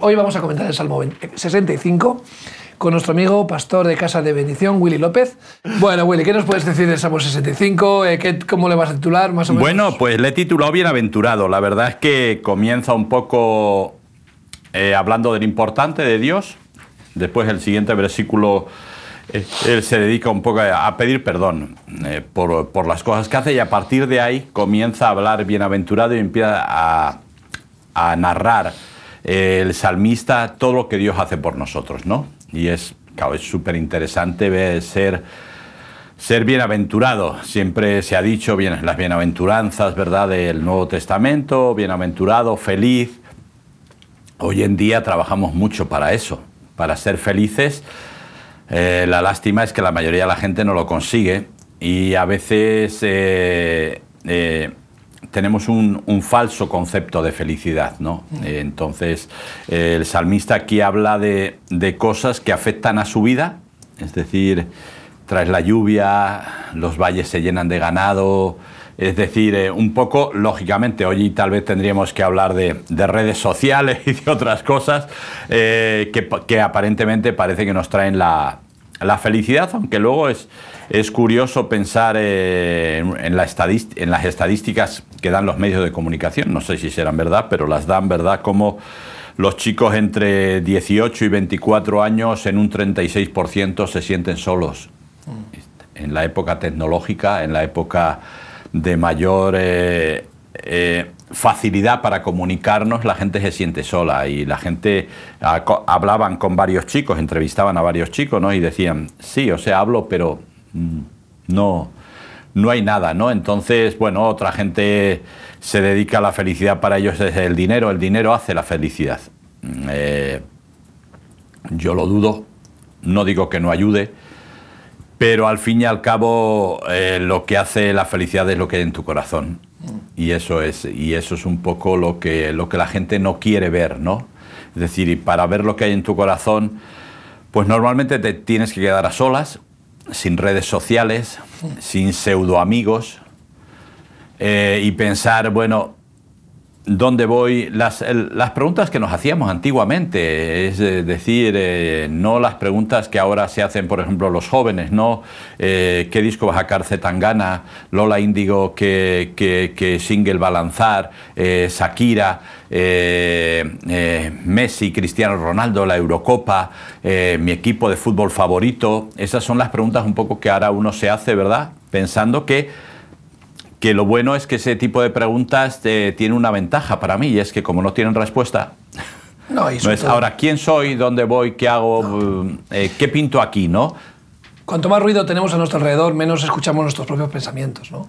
Hoy vamos a comentar el Salmo 65 eh, con nuestro amigo pastor de Casa de Bendición, Willy López. Bueno, Willy, ¿qué nos puedes decir del Salmo 65? Eh, ¿Cómo le vas a titular más o menos? Bueno, pues le he titulado Bienaventurado. La verdad es que comienza un poco eh, hablando del importante de Dios. Después el siguiente versículo, él se dedica un poco a pedir perdón por, las cosas que hace y a partir de ahí comienza a hablar bienaventurado y empieza a narrar el salmista, todo lo que Dios hace por nosotros, ¿no? Y es, claro, súper interesante ser, ser bienaventurado. Siempre se ha dicho bien, las bienaventuranzas, ¿verdad?, del Nuevo Testamento, bienaventurado, feliz. Hoy en día trabajamos mucho para eso, para ser felices. Eh, la lástima es que la mayoría de la gente no lo consigue y a veces eh, eh, tenemos un, falso concepto de felicidad, ¿no? Eh, entonces, el salmista aquí habla de, cosas que afectan a su vida, es decir, traes la lluvia, los valles se llenan de ganado, es decir, eh, un poco, lógicamente, hoy tal vez tendríamos que hablar de, redes sociales y de otras cosas eh, que, aparentemente parece que nos traen la, felicidad, aunque luego es, es curioso pensar en las estadísticas que dan los medios de comunicación, no sé si serán verdad, pero las dan verdad como los chicos entre 18 y 24 años en un 36% se sienten solos. Mm. En la época tecnológica, en la época de mayor eh, eh, facilidad para comunicarnos, la gente se siente sola y la gente ah, hablaban con varios chicos, entrevistaban a varios chicos, Y decían, sí, o sea, hablo, pero mm, no, no hay nada, ¿no? Entonces, bueno, otra gente se dedica a la felicidad, para ellos es el dinero, el dinero hace la felicidad. Mm, eh, yo lo dudo, no digo que no ayude, pero al fin y al cabo eh, lo que hace la felicidad es lo que hay en tu corazón. Y eso es, y eso es un poco lo que, lo que la gente no quiere ver, ¿no? Es decir, y para ver lo que hay en tu corazón, pues normalmente te tienes que quedar a solas sin redes sociales, sin pseudo amigos, eh, y pensar, bueno, dónde voy, las, preguntas que nos hacíamos antiguamente, es decir, eh, no las preguntas que ahora se hacen, por ejemplo, los jóvenes, ¿no? Eh, ¿Qué disco va a sacar Zetangana? Lola Índigo, ¿qué, single va a lanzar? Eh, Shakira, eh, Messi, Cristiano Ronaldo, la Eurocopa, mi equipo de fútbol favorito. Esas son las preguntas un poco que ahora uno se hace, ¿verdad? Pensando que que lo bueno es que ese tipo de preguntas eh, tiene una ventaja para mí, y es que como no tienen respuesta, no, ahora quién soy, dónde voy, qué hago, mm, eh, qué pinto aquí, ¿no? Cuanto más ruido tenemos a nuestro alrededor, menos escuchamos nuestros propios pensamientos, ¿no?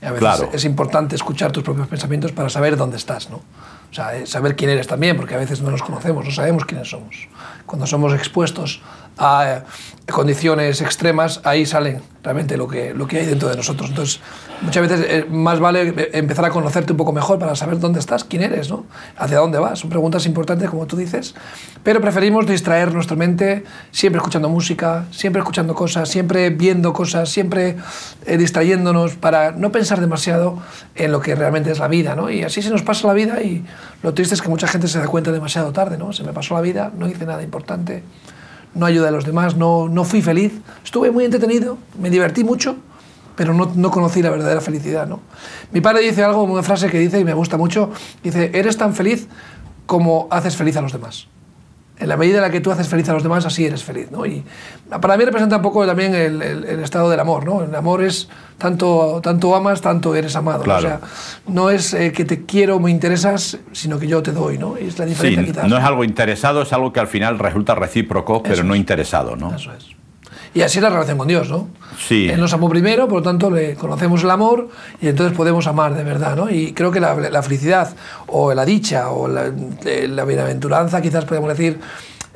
a veces es importante escuchar tus propios pensamientos para saber dónde estás, ¿no? O sea, eh, saber quién eres también, porque a veces no nos conocemos, no sabemos quiénes somos. Cuando somos expuestos a condiciones extremas, ahí salen realmente lo que, lo que hay dentro de nosotros. Entonces, muchas veces eh, más vale eh, empezar a conocerte un poco mejor para saber dónde estás, quién eres, ¿no? hacia dónde vas. Son preguntas importantes, como tú dices, pero preferimos distraer nuestra mente siempre escuchando música, siempre escuchando cosas, siempre viendo cosas, siempre eh, distrayéndonos para no pensar demasiado en lo que realmente es la vida. ¿no? Y así se nos pasa la vida y lo triste es que mucha gente se da cuenta demasiado tarde. ¿no? Se me pasó la vida, no hice nada importante no ayudé a los demás, no, no fui feliz. Estuve muy entretenido, me divertí mucho, pero no, no, conocí la verdadera felicidad. ¿no? Mi padre dice algo, una frase que dice y me gusta mucho, dice, eres tan feliz como haces feliz a los demás en la medida en la que tú haces feliz a los demás, así eres feliz. ¿no? Y para mí representa un poco también el, estado del amor. ¿no? El amor es tanto, tanto amas, tanto eres amado. ¿no? O sea, no es eh, que te quiero, me interesas, sino que yo te doy. ¿no? es la diferencia sí, No es algo interesado, es algo que al final resulta recíproco, pero no interesado. ¿no? Eso es. Y así es la relación con Dios, ¿no? Sí. Él nos amó primero, por lo tanto le conocemos el amor y entonces podemos amar de verdad, ¿no? Y creo que la, felicidad o la dicha o eh, la, bienaventuranza, quizás podemos decir,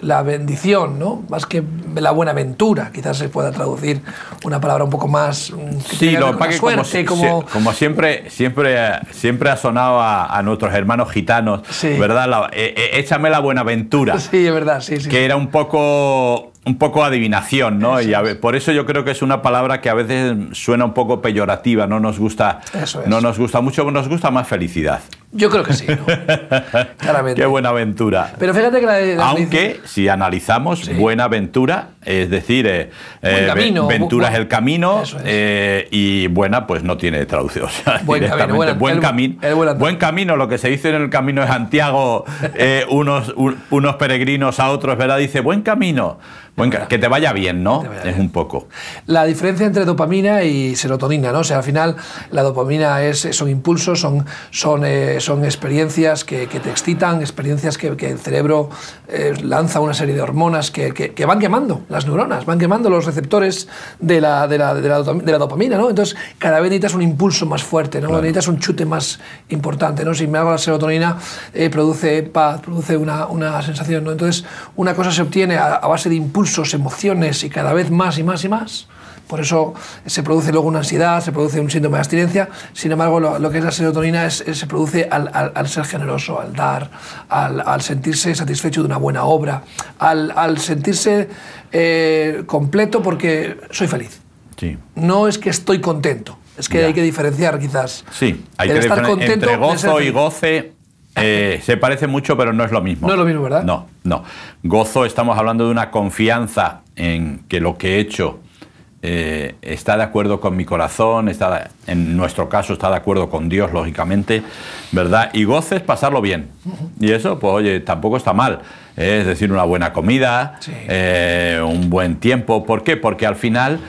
la bendición, ¿no? Más que la buena ventura, quizás se pueda traducir una palabra un poco más mm, sí, lo que como, siempre siempre siempre ha sonado a, nuestros hermanos gitanos, ¿verdad? Eh, eh, échame la buena ventura. Sí, es verdad, sí, sí. Que era un poco un poco adivinación, ¿no? y por eso yo creo que es una palabra que a veces suena un poco peyorativa, no nos gusta, no nos gusta mucho, nos gusta más felicidad. Yo creo que sí, claramente. Qué buena aventura. Pero fíjate que la, aunque si analizamos buena aventura, es decir, eh, eh ventura es el camino eh, y buena pues no tiene traducción. buen camino, buen, camino lo que se dice en el camino de Santiago, eh, unos, unos peregrinos a otros, ¿verdad? Dice buen camino. Bueno, que te vaya bien, ¿no? es un poco. La diferencia entre dopamina y serotonina, ¿no? O sea, al final la dopamina es, son impulsos, son, son, eh, son experiencias que, te excitan, experiencias que, el cerebro eh, lanza una serie de hormonas que, van quemando las neuronas, van quemando los receptores de la, de la, dopamina, ¿no? Entonces, cada vez necesitas un impulso más fuerte, ¿no? Necesitas un chute más importante, ¿no? Si me hago la serotonina, eh, produce paz, produce una, una sensación, ¿no? Entonces, una cosa se obtiene a, base de impulso impulsos, emociones y cada vez más y más y más. Por eso se produce luego una ansiedad, se produce un síndrome de abstinencia. Sin embargo, lo, que es la serotonina es, se produce al, ser generoso, al dar, al, sentirse satisfecho de una buena obra, al, sentirse eh, completo porque soy feliz. No es que estoy contento, es que hay que diferenciar quizás. Sí, hay que estar contento entre gozo y goce eh, se parece mucho, pero no es lo mismo. No es lo mismo, ¿verdad? No, no. Gozo, estamos hablando de una confianza en que lo que he hecho eh, está de acuerdo con mi corazón, está en nuestro caso está de acuerdo con Dios, lógicamente, ¿verdad? Y gozo es pasarlo bien. Y eso, pues oye, tampoco está mal. es decir, una buena comida, eh, un buen tiempo. ¿Por qué? Porque al final,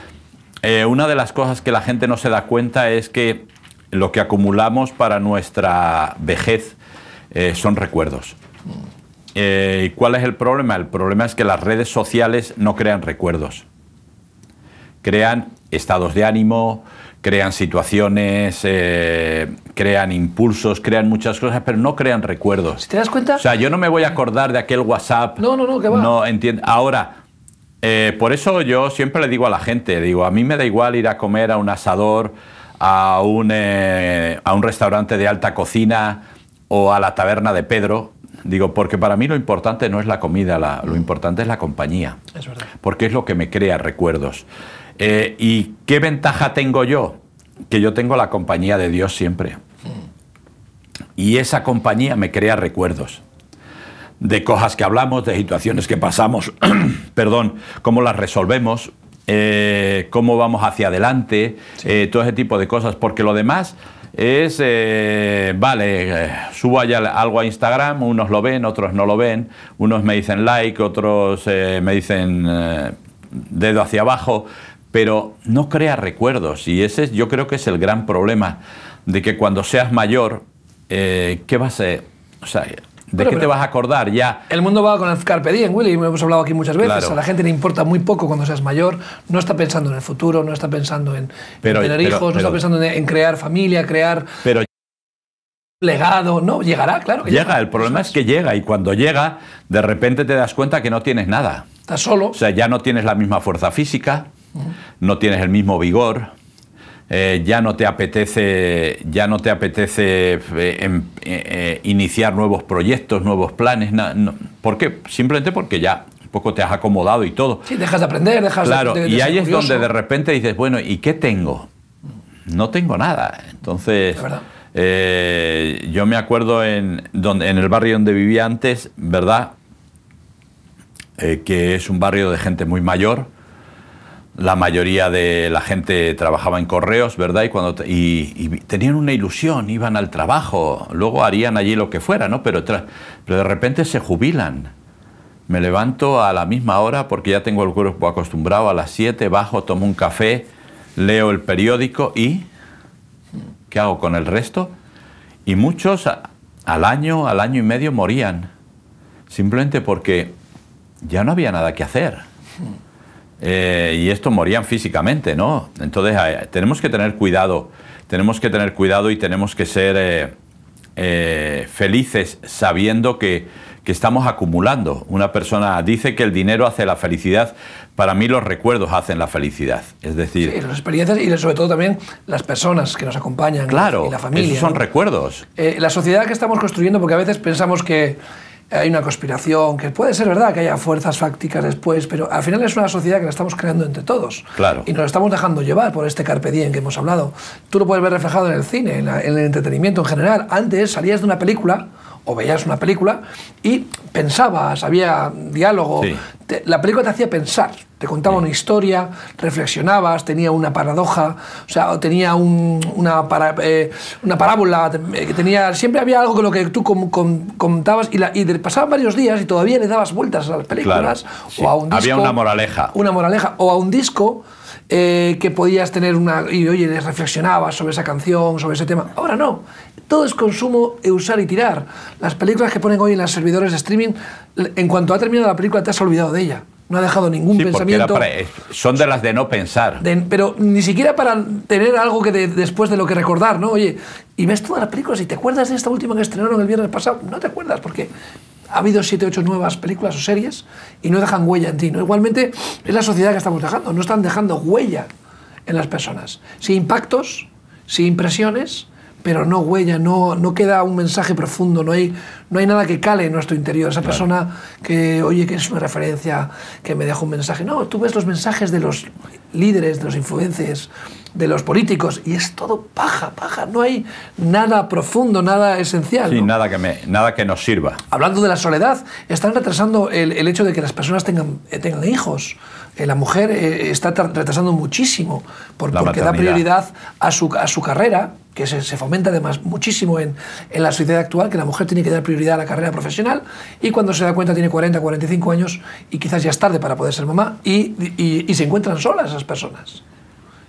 una de las cosas que la gente no se da cuenta es que lo que acumulamos para nuestra vejez, eh, son recuerdos. Eh, ...¿y ¿Cuál es el problema? El problema es que las redes sociales no crean recuerdos. Crean estados de ánimo, crean situaciones, eh, crean impulsos, crean muchas cosas, pero no crean recuerdos. ¿Te das cuenta? O sea, yo no me voy a acordar de aquel WhatsApp. No, no, no, que va. No Ahora, por eso yo siempre le digo a la gente, digo, a mí me da igual ir a comer a un asador, a un restaurante de alta cocina, o a la taberna de Pedro. Digo, porque para mí lo importante no es la comida, lo importante es la compañía. Porque es lo que me crea recuerdos. Eh, ¿Y qué ventaja tengo yo? Que yo tengo la compañía de Dios siempre. Y esa compañía me crea recuerdos de cosas que hablamos, de situaciones que pasamos, perdón, cómo las resolvemos, eh, cómo vamos hacia adelante, eh, todo ese tipo de cosas, porque lo demás es, eh, vale, eh, subo algo a Instagram, unos lo ven, otros no lo ven, unos me dicen like, otros eh, me dicen dedo hacia abajo, pero no crea recuerdos y ese yo creo que es el gran problema de que cuando seas mayor, ¿qué va a...? O sea, ¿De qué te vas a acordar ya? El mundo va con el carpe diem, Willy, hemos hablado aquí muchas veces. A la gente le importa muy poco cuando seas mayor. No está pensando en el futuro, no está pensando en, tener hijos, no está pensando en, crear familia, crear legado, no, llegará, claro. Que llega, llega, el problema es que llega y cuando llega, de repente te das cuenta que no tienes nada. Estás solo. O sea, ya no tienes la misma fuerza física, no tienes el mismo vigor, eh, ya no te apetece, ya no te apetece eh, em, eh, iniciar nuevos proyectos, nuevos planes. ¿Por qué? Simplemente porque ya poco te has acomodado y todo. Sí, dejas de aprender, dejas de, y ahí es donde de repente dices, bueno, ¿y qué tengo? No tengo nada. Entonces, yo me acuerdo en, donde, en el barrio donde vivía antes, ¿verdad? que es un barrio de gente muy mayor, la mayoría de la gente trabajaba en correos, ¿verdad? Y, cuando, y, tenían una ilusión, iban al trabajo, luego harían allí lo que fuera, ¿no? Pero, de repente se jubilan. Me levanto a la misma hora porque ya tengo el cuerpo acostumbrado, a las 7 bajo, tomo un café, leo el periódico y ¿qué hago con el resto? Y muchos al año, al año y medio morían, simplemente porque ya no había nada que hacer. Eh, y estos morían físicamente, ¿no? Entonces eh, tenemos que tener cuidado, tenemos que tener cuidado y tenemos que ser eh, felices sabiendo que, estamos acumulando. Una persona dice que el dinero hace la felicidad, para mí los recuerdos hacen la felicidad. Es decir. Sí, las experiencias y sobre todo también las personas que nos acompañan. Claro, y la familia. son recuerdos. la sociedad que estamos construyendo, porque a veces pensamos que hay una conspiración, que puede ser verdad que haya fuerzas fácticas después, pero al final es una sociedad que la estamos creando entre todos. Claro. Y nos estamos dejando llevar por este carpe diem que hemos hablado. Tú lo puedes ver reflejado en el cine, en el entretenimiento en general. Antes salías de una película o veías una película y pensabas, había diálogo, la película te hacía pensar, te contaba una historia, reflexionabas, tenía una paradoja, o sea, tenía una, eh, una parábola, eh, que tenía, siempre había algo con lo que tú contabas y, la, y pasaban varios días y todavía le dabas vueltas a las películas o a un disco. Había una moraleja. Una moraleja o a un disco eh, que podías tener una... y oye, reflexionabas sobre esa canción, sobre ese tema. Ahora no, todo es consumo, usar y tirar. Las películas que ponen hoy en los servidores de streaming, en cuanto ha terminado la película te has olvidado de ella. No ha dejado ningún pensamiento. Eh, son de las de no pensar. pero ni siquiera para tener algo que después de lo que recordar, ¿no? Oye, y ves todas las películas y te acuerdas de esta última que estrenaron el viernes pasado. No te acuerdas porque ha habido 7, ocho nuevas películas o series y no dejan huella en ti. ¿no? Igualmente es la sociedad que estamos dejando, no están dejando huella en las personas. Sin impactos, sin impresiones, pero no huella, no, no queda un mensaje profundo, no hay, no hay nada que cale en nuestro interior. Esa persona que, oye, que es una referencia, que me deja un mensaje. No, tú ves los mensajes de los líderes, de los influencers, de los políticos y es todo paja, paja, no hay nada profundo, nada esencial. Sí, nada, que me, nada que nos sirva. Hablando de la soledad, están retrasando el, hecho de que las personas tengan, eh, tengan hijos. Eh, la mujer eh, está retrasando muchísimo porque da prioridad a su, carrera, que se, fomenta además muchísimo en, la sociedad actual, que la mujer tiene que dar prioridad a la carrera profesional y cuando se da cuenta tiene 40, 45 años y quizás ya es tarde para poder ser mamá y se encuentran solas esas personas.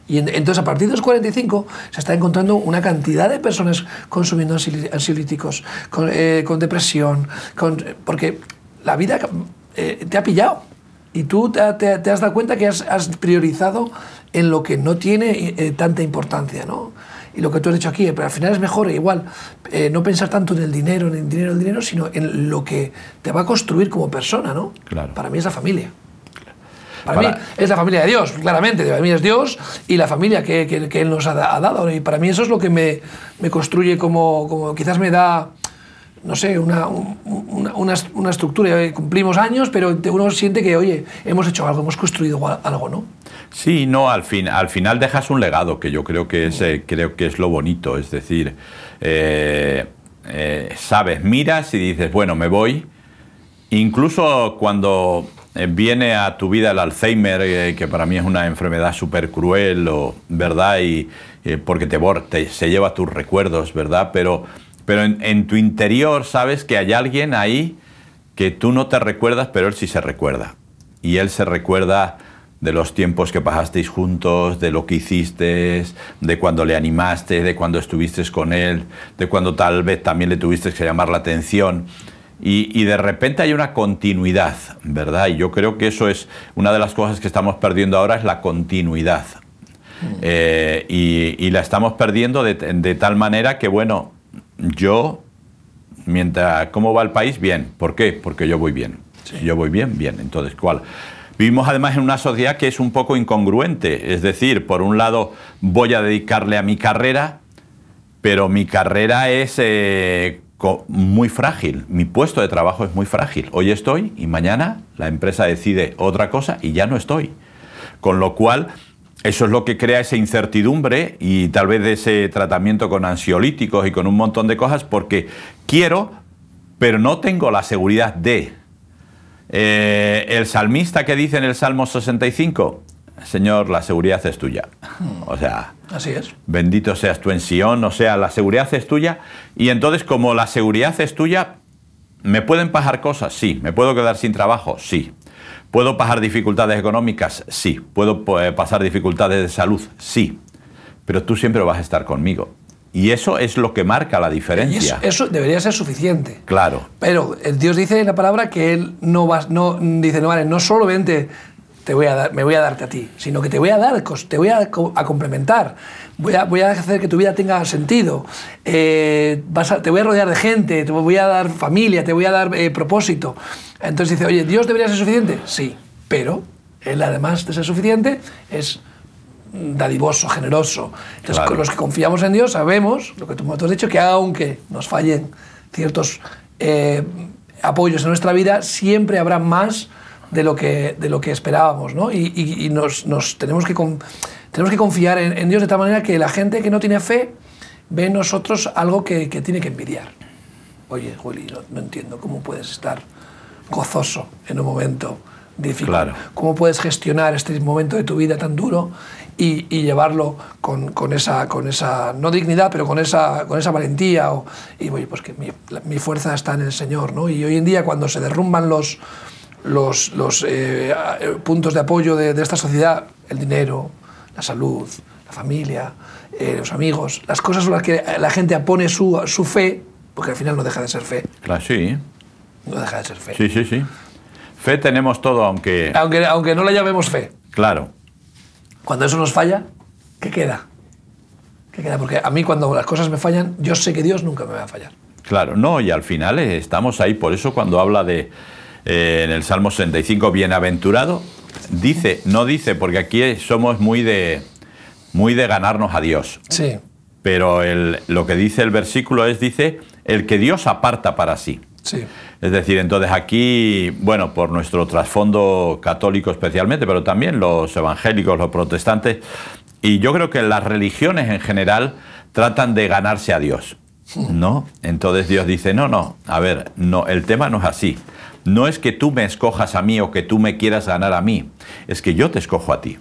Y entonces, a partir de los 45, se está encontrando una cantidad de personas consumiendo ansiolíticos, eh, con, depresión, con, porque la vida eh, te ha pillado. Y tú te, has dado cuenta que has, priorizado en lo que no tiene eh, tanta importancia, ¿no? y lo que tú has dicho aquí, pero al final es mejor, igual, no pensar tanto en el dinero, en el dinero, en el dinero, sino en lo que te va a construir como persona, ¿no? Claro. Para mí es la familia. Para, mí es la familia de Dios, claramente. Para mí es Dios y la familia que, Él nos ha, dado. Y para mí eso es lo que me, construye como, como, quizás me da no sé, una, una, una, estructura. Eh, cumplimos años, pero uno siente que, oye, hemos hecho algo, hemos construido algo, ¿no? Sí, no, al, fin, al final dejas un legado, que yo creo que es, eh, creo que es lo bonito. Es decir, eh, sabes, miras y dices, bueno, me voy. Incluso cuando eh, viene a tu vida el Alzheimer, eh, que para mí es una enfermedad súper cruel, o, ¿verdad? Y eh, porque te, te, se lleva tus recuerdos, ¿verdad? Pero, pero en, tu interior sabes que hay alguien ahí que tú no te recuerdas, pero él sí se recuerda. Y él se recuerda de los tiempos que pasasteis juntos, de lo que hiciste, de cuando le animaste, de cuando estuviste con él, de cuando tal vez también le tuviste que llamar la atención. Y, de repente hay una continuidad, ¿verdad? Y yo creo que eso es una de las cosas que estamos perdiendo ahora, es la continuidad. Mm. Eh, y, la estamos perdiendo de, tal manera que, bueno, yo, mientras, ¿cómo va el país? Bien. ¿Por qué? Porque yo voy bien. Yo voy bien, bien. Entonces, ¿cuál? Vivimos además en una sociedad que es un poco incongruente. Es decir, por un lado, voy a dedicarle a mi carrera, pero mi carrera es eh, muy frágil, mi puesto de trabajo es muy frágil. Hoy estoy y mañana la empresa decide otra cosa y ya no estoy. Con lo cual, eso es lo que crea esa incertidumbre y tal vez ese tratamiento con ansiolíticos y con un montón de cosas porque quiero, pero no tengo la seguridad de... Eh, el salmista que dice en el Salmo 65, Señor, la seguridad es tuya. Hmm. O sea, así es. Bendito seas tú en Sion, o sea, la seguridad es tuya. Y entonces, como la seguridad es tuya, ¿me pueden pasar cosas? Sí. ¿Me puedo quedar sin trabajo? Sí. ¿Puedo pasar dificultades económicas? Sí. ¿Puedo eh, pasar dificultades de salud? Sí. Pero tú siempre vas a estar conmigo. Y eso es lo que marca la diferencia. eso, debería ser suficiente. Claro. Pero eh, Dios dice en la palabra que Él no va, no, dice, no vale, no solamente te voy a dar, me voy a darte a ti, sino que te voy a dar, te voy a, a complementar, voy a, voy a, hacer que tu vida tenga sentido, eh, vas te voy a rodear de gente, te voy a dar familia, te voy a dar eh, propósito. Entonces dice, oye, ¿Dios debería ser suficiente? Sí, pero Él además de ser suficiente es dadivoso, generoso. Entonces, con los que confiamos en Dios sabemos, lo que tú me has dicho, que aunque nos fallen ciertos eh, apoyos en nuestra vida, siempre habrá más de lo que, de lo que esperábamos, ¿no? Y, nos, nos, tenemos, que tenemos que confiar en, Dios de tal manera que la gente que no tiene fe ve en nosotros algo que, que tiene que envidiar. Oye, Juli, no, entiendo cómo puedes estar gozoso en un momento difícil. Claro. ¿Cómo puedes gestionar este momento de tu vida tan duro y, llevarlo con, con, esa, con esa, no dignidad, pero con esa, con esa valentía? O, y oye, pues que mi, mi fuerza está en el Señor, ¿no? Y hoy en día cuando se derrumban los los, eh, puntos de apoyo de, esta sociedad, el dinero, la salud, la familia, eh, los amigos, las cosas en las que la gente apone su, fe, porque al final no deja de ser fe. Claro, sí. No deja de ser fe. Sí, sí, sí. Fe tenemos todo, aunque... Aunque, aunque no la llamemos fe. Claro. Cuando eso nos falla, ¿qué queda? ¿Qué queda? Porque a mí cuando las cosas me fallan, yo sé que Dios nunca me va a fallar. Claro, no, y al final eh, estamos ahí, por eso cuando habla de eh, en el Salmo 65, bienaventurado, dice, no dice, porque aquí somos muy de, muy de ganarnos a Dios. Sí. Pero lo que dice el versículo es, dice, el que Dios aparta para sí. Sí. Es decir, entonces aquí, bueno, por nuestro trasfondo católico especialmente, pero también los evangélicos, los protestantes, y yo creo que las religiones en general tratan de ganarse a Dios, ¿no? Entonces Dios dice, no, no, a ver, no, el tema no es así no es que tú me escojas a mí o que tú me quieras ganar a mí, es que yo te escojo a ti.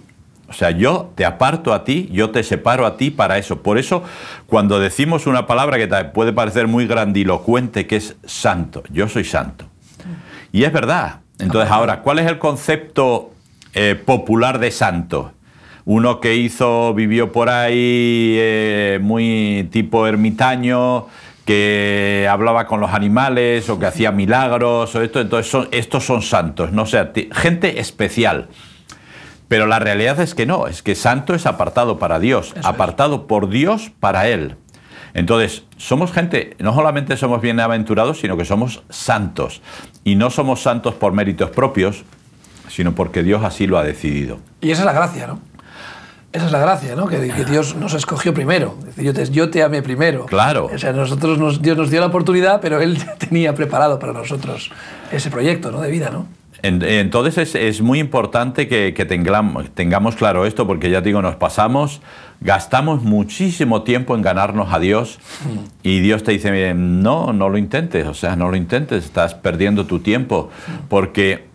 O sea, yo te aparto a ti, yo te separo a ti para eso. Por eso, cuando decimos una palabra que puede parecer muy grandilocuente, que es santo, yo soy santo. Y es verdad. Entonces, ahora, ¿cuál es el concepto eh, popular de santo? Uno que hizo, vivió por ahí, eh, muy tipo ermitaño, que hablaba con los animales o que hacía milagros o esto, entonces estos son santos, no gente especial. Pero la realidad es que no, es que santo es apartado para Dios, apartado por Dios para Él. Entonces, somos gente, no solamente somos bienaventurados, sino que somos santos. Y no somos santos por méritos propios, sino porque Dios así lo ha decidido. Y esa es la gracia, ¿no? Esa es la gracia, ¿no? Que, Dios nos escogió primero. Yo te, yo te, amé primero. Claro. O sea, nosotros nos, Dios nos dio la oportunidad, pero Él tenía preparado para nosotros ese proyecto ¿no? de vida, ¿no? Entonces es, muy importante que, tengamos, claro esto, porque ya digo, nos pasamos, gastamos muchísimo tiempo en ganarnos a Dios mm. y Dios te dice, no, no lo intentes, o sea, no lo intentes, estás perdiendo tu tiempo, mm. porque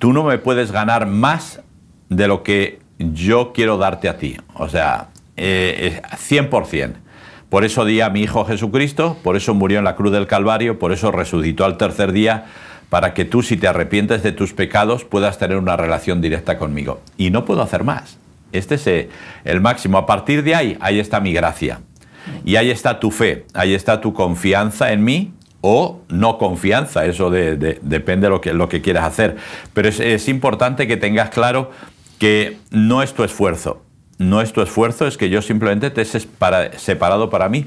tú no me puedes ganar más de lo que yo quiero darte a ti. O sea, 100%. Eh, eh, por eso di a mi Hijo Jesucristo, por eso murió en la cruz del Calvario, por eso resucitó al tercer día, para que tú, si te arrepientes de tus pecados, puedas tener una relación directa conmigo. Y no puedo hacer más. Este es eh, el máximo. A partir de ahí, ahí está mi gracia. Y ahí está tu fe, ahí está tu confianza en mí o no confianza, eso depende de lo que, lo que quieras hacer. Pero es importante que tengas claro que no es tu esfuerzo. No es tu esfuerzo, es que yo simplemente te he separado para mí.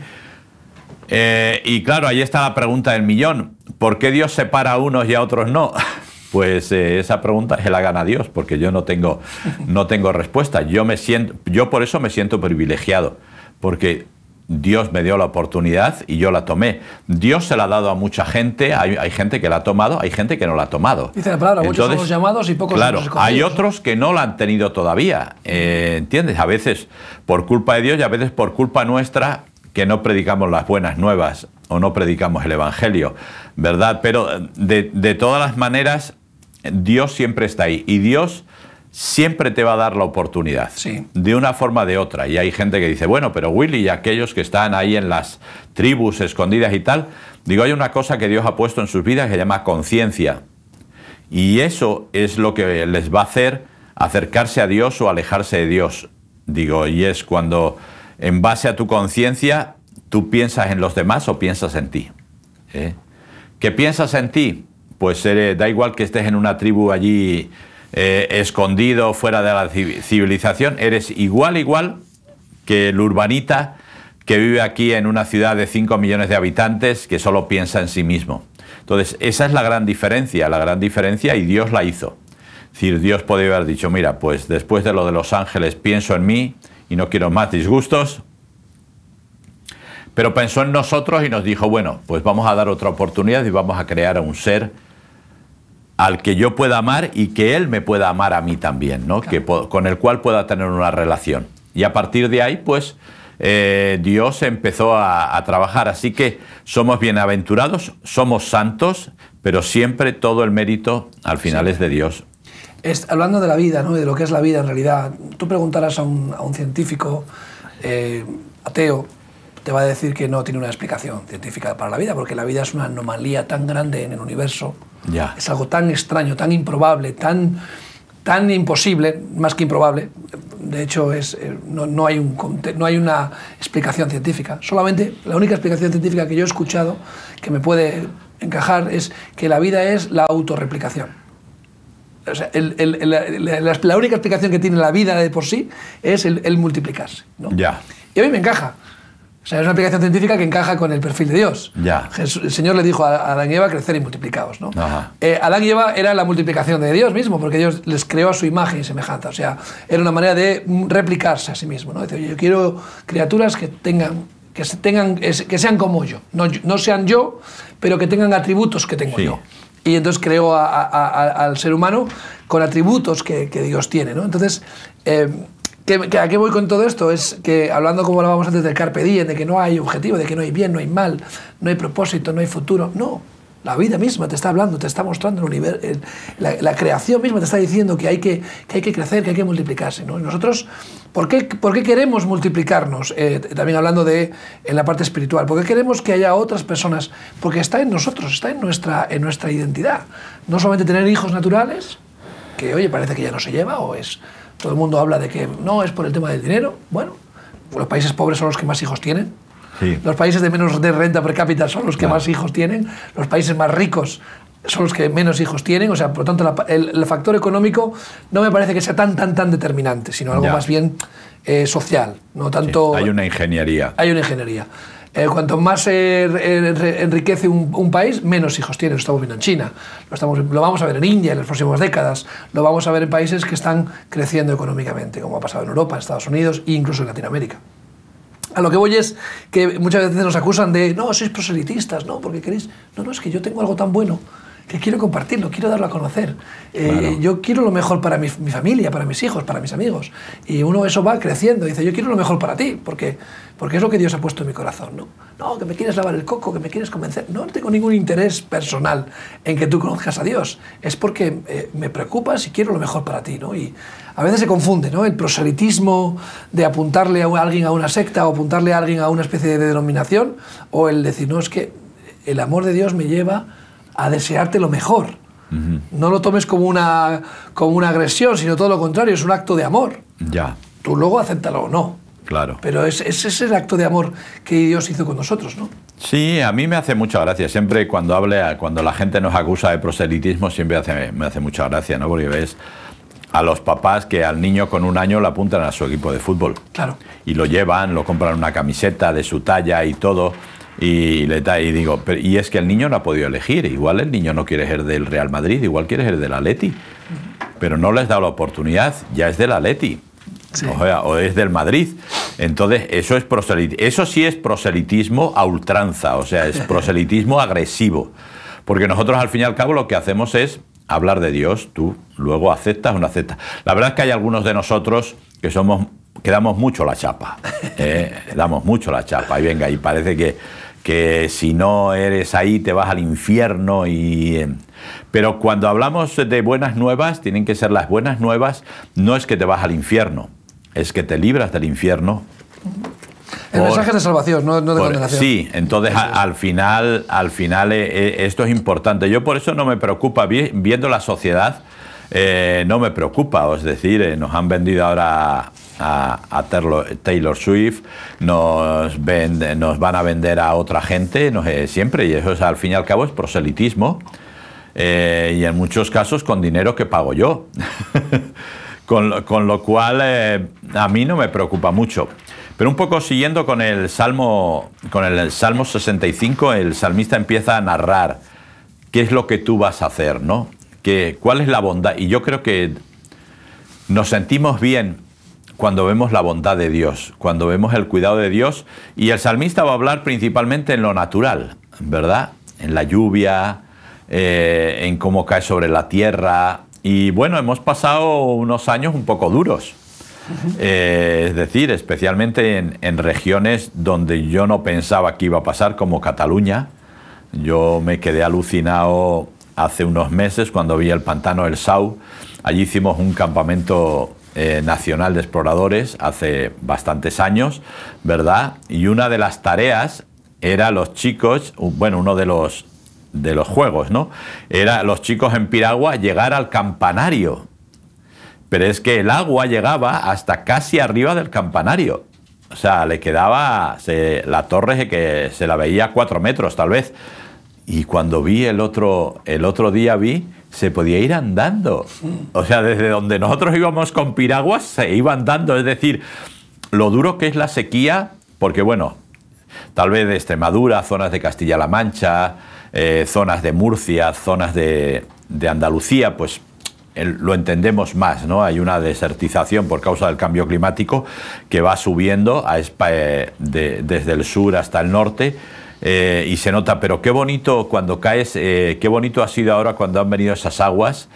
Eh, y claro, ahí está la pregunta del millón. ¿Por qué Dios separa a unos y a otros no? Pues eh, esa pregunta se la gana Dios, porque yo no tengo, no tengo respuesta. Yo, me siento, yo por eso me siento privilegiado, porque Dios me dio la oportunidad y yo la tomé. Dios se la ha dado a mucha gente, hay, gente que la ha tomado, hay gente que no la ha tomado. Dice la palabra, muchos son llamados y pocos Claro, los hay otros que no la han tenido todavía, eh, ¿entiendes? A veces por culpa de Dios y a veces por culpa nuestra que no predicamos las buenas nuevas o no predicamos el Evangelio, ¿verdad? Pero de, de todas las maneras, Dios siempre está ahí y Dios siempre te va a dar la oportunidad. De una forma o de otra. Y hay gente que dice, bueno, pero Willy y aquellos que están ahí en las tribus escondidas y tal, digo, hay una cosa que Dios ha puesto en sus vidas que se llama conciencia. Y eso es lo que les va a hacer acercarse a Dios o alejarse de Dios. Digo, y es cuando en base a tu conciencia tú piensas en los demás o piensas en ti. ¿Eh? ¿Qué piensas en ti? Pues eh, da igual que estés en una tribu allí eh, escondido, fuera de la civilización, eres igual, igual que el urbanita que vive aquí en una ciudad de 5 millones de habitantes que solo piensa en sí mismo. Entonces, esa es la gran diferencia, la gran diferencia y Dios la hizo. Dios podría haber dicho, mira, pues después de lo de los ángeles pienso en mí y no quiero más disgustos, pero pensó en nosotros y nos dijo, bueno, pues vamos a dar otra oportunidad y vamos a crear a un ser al que yo pueda amar y que él me pueda amar a mí también, Que, con el cual pueda tener una relación. Y a partir de ahí, pues, eh, Dios empezó a, trabajar. Así que somos bienaventurados, somos santos, pero siempre todo el mérito al final es de Dios. hablando de la vida, ¿no? de lo que es la vida en realidad, tú preguntarás a un, científico eh, ateo, te va a decir que no tiene una explicación científica para la vida, porque la vida es una anomalía tan grande en el universo es algo tan extraño, tan improbable, tan, tan imposible, más que improbable. De hecho, es, eh, no, hay un, no hay una explicación científica. Solamente la única explicación científica que yo he escuchado que me puede encajar es que la vida es la autorreplicación. O sea, la, única explicación que tiene la vida de por sí es el, multiplicarse. ¿no? Ya. Y a mí me encaja. O sea, es una aplicación científica que encaja con el perfil de Dios. Ya. el Señor le dijo a Adán y Eva crecer y multiplicados, ¿no? Eh, Adán y Eva era la multiplicación de Dios mismo, porque Dios les creó a su imagen y semejanza. O sea, era una manera de replicarse a sí mismo. ¿no? Dice, yo quiero criaturas que tengan que, tengan, que sean como yo, no, no sean yo, pero que tengan atributos que tengo yo. Y entonces creó al ser humano con atributos que, Dios tiene. ¿no? Entonces, eh, ¿Qué, ¿A qué voy con todo esto? Es que hablando como hablábamos antes del carpe diem, de que no hay objetivo, de que no hay bien, no hay mal, no hay propósito, no hay futuro. No, la vida misma te está hablando, te está mostrando la, la, creación misma te está diciendo que hay que, que hay que crecer, que hay que multiplicarse. ¿no? nosotros, ¿por qué, ¿por qué, queremos multiplicarnos? Eh, también hablando de en la parte espiritual, ¿por qué queremos que haya otras personas? Porque está en nosotros, está en nuestra, en nuestra identidad. No solamente tener hijos naturales, que oye, parece que ya no se lleva o es todo el mundo habla de que no es por el tema del dinero. Bueno, los países pobres son los que más hijos tienen. Los países de menos de renta per cápita son los que más hijos tienen. Los países más ricos son los que menos hijos tienen. O sea, por lo tanto, el, factor económico no me parece que sea tan, tan, tan determinante, sino algo más bien eh, social. No tanto. Hay una ingeniería. Hay una ingeniería. Eh, cuanto más se eh, enriquece un, país, menos hijos tiene. Lo estamos viendo en China, lo, lo vamos a ver en India en las próximas décadas, lo vamos a ver en países que están creciendo económicamente, como ha pasado en Europa, en Estados Unidos e incluso en Latinoamérica. A lo que voy es que muchas veces nos acusan de, no, sois proselitistas, no, porque queréis. No, no, es que yo tengo algo tan bueno que quiero compartirlo, quiero darlo a conocer. Eh, yo quiero lo mejor para mi, familia, para mis hijos, para mis amigos. Y uno eso va creciendo, dice, yo quiero lo mejor para ti, porque, porque es lo que Dios ha puesto en mi corazón. No, no que me quieres lavar el coco, que me quieres convencer. No, tengo ningún interés personal en que tú conozcas a Dios. Es porque eh, me preocupas y quiero lo mejor para ti. ¿no? Y a veces se confunde ¿no? el proselitismo de apuntarle a alguien a una secta o apuntarle a alguien a una especie de denominación o el decir, no, es que el amor de Dios me lleva a desearte lo mejor. No lo tomes como una, como una agresión, sino todo lo contrario, es un acto de amor. Ya. Tú luego acéptalo o no. Claro. Pero ese es, el acto de amor que Dios hizo con nosotros, ¿no? Sí, a mí me hace mucha gracia. Siempre cuando hable, cuando la gente nos acusa de proselitismo, siempre hace, me hace mucha gracia, ¿no? Porque ves a los papás que al niño con un año lo apuntan a su equipo de fútbol. Claro. Y lo llevan, lo compran una camiseta de su talla y todo. Y, le da, y digo, y es que el niño no ha podido elegir, igual el niño no quiere ser del Real Madrid, igual quiere ser del Atleti, pero no les da la oportunidad, ya es del Atleti. O, sea, o es del Madrid. Entonces, eso es Eso sí es proselitismo a ultranza, o sea, es proselitismo agresivo. Porque nosotros, al fin y al cabo, lo que hacemos es hablar de Dios, tú luego aceptas o no aceptas. La verdad es que hay algunos de nosotros que somos que damos mucho la chapa, ¿eh? damos mucho la chapa, y venga, y parece que que si no eres ahí te vas al infierno y... Em, pero cuando hablamos de buenas nuevas, tienen que ser las buenas nuevas, no es que te vas al infierno, es que te libras del infierno. El mensaje de salvación, no, de condenación. Sí, entonces al final, al final eh, eh, esto es importante. Yo por eso no me preocupa, viendo la sociedad, eh, no me preocupa. Es decir, nos han vendido ahora a, Taylor Swift, nos, nos van a vender a otra gente, no sé, siempre, y eso al fin y al cabo es proselitismo, eh, y en muchos casos con dinero que pago yo. con, lo, cual eh, a mí no me preocupa mucho. Pero un poco siguiendo con el Salmo, con el Salmo 65, el salmista empieza a narrar qué es lo que tú vas a hacer, ¿no? Que, ¿Cuál es la bondad? Y yo creo que nos sentimos bien cuando vemos la bondad de Dios, cuando vemos el cuidado de Dios. Y el salmista va a hablar principalmente en lo natural, ¿verdad? En la lluvia, eh, en cómo cae sobre la tierra. Y bueno, hemos pasado unos años un poco duros. Eh, es decir, especialmente en, en, regiones donde yo no pensaba que iba a pasar, como Cataluña. Yo me quedé alucinado hace unos meses cuando vi el pantano del Sau. Allí hicimos un campamento eh, nacional de Exploradores hace bastantes años, ¿verdad? Y una de las tareas era los chicos, bueno, uno de los, de los juegos, ¿no? Era los chicos en piragua llegar al campanario. Pero es que el agua llegaba hasta casi arriba del campanario. O sea, le quedaba la torre que se la veía a cuatro metros, tal vez. Y cuando vi el otro, el otro día vi se podía ir andando. O sea, desde donde nosotros íbamos con piraguas, se iba andando. Es decir, lo duro que es la sequía, porque bueno, tal vez de Extremadura, zonas de Castilla-La Mancha, eh, zonas de Murcia, zonas de, Andalucía, pues lo entendemos más, ¿no? Hay una desertización por causa del cambio climático que va subiendo a, eh, desde el sur hasta el norte eh, y se nota, pero qué bonito cuando caes, eh, qué bonito ha sido ahora cuando han venido esas aguas.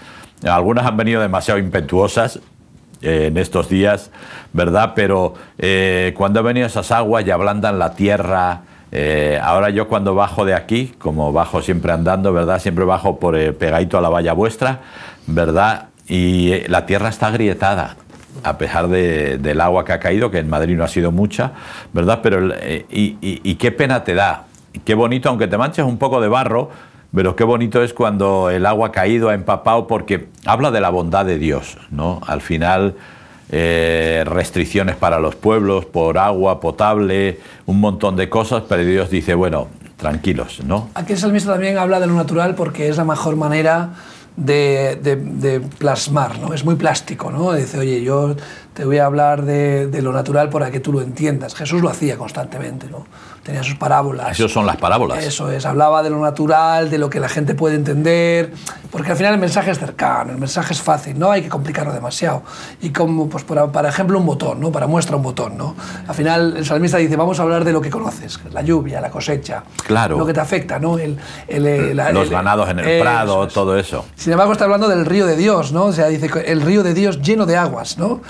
Algunas han venido demasiado impetuosas, eh, en estos días, ¿verdad? Pero cuando han venido esas aguas y ablandan la tierra, ahora yo cuando bajo de aquí, como bajo siempre andando, ¿verdad? Siempre bajo por pegadito a la valla vuestra, ¿verdad? Y la tierra está agrietada, a pesar del agua que ha caído, que en Madrid no ha sido mucha, ¿verdad? Pero, y qué pena te da, qué bonito, aunque te manches un poco de barro, pero qué bonito es cuando el agua ha caído, ha empapado, porque habla de la bondad de Dios, ¿no? Al final, eh, restricciones para los pueblos, por agua potable, un montón de cosas, pero Dios dice, bueno, tranquilos, ¿no? Aquí el salmista también habla de lo natural porque es la mejor manera de, de, plasmar, ¿no? Es muy plástico, ¿no? Dice, oye, yo te voy a hablar de, lo natural para que tú lo entiendas. Jesús lo hacía constantemente, ¿no? Tenía sus parábolas. ...esos son las parábolas. Eso es, hablaba de lo natural, de lo que la gente puede entender, porque al final el mensaje es cercano, el mensaje es fácil, no hay que complicarlo demasiado. Y como, pues, para, ejemplo, un botón, ¿no? Para muestra un botón, ¿no? Al final el salmista dice, vamos a hablar de lo que conoces, la lluvia, la cosecha, claro. lo que te afecta, ¿no? El, eh, Los ganados en el prado, todo eso. Sin embargo, está hablando del río de Dios, ¿no? O sea, dice, el río de Dios lleno de aguas, ¿no?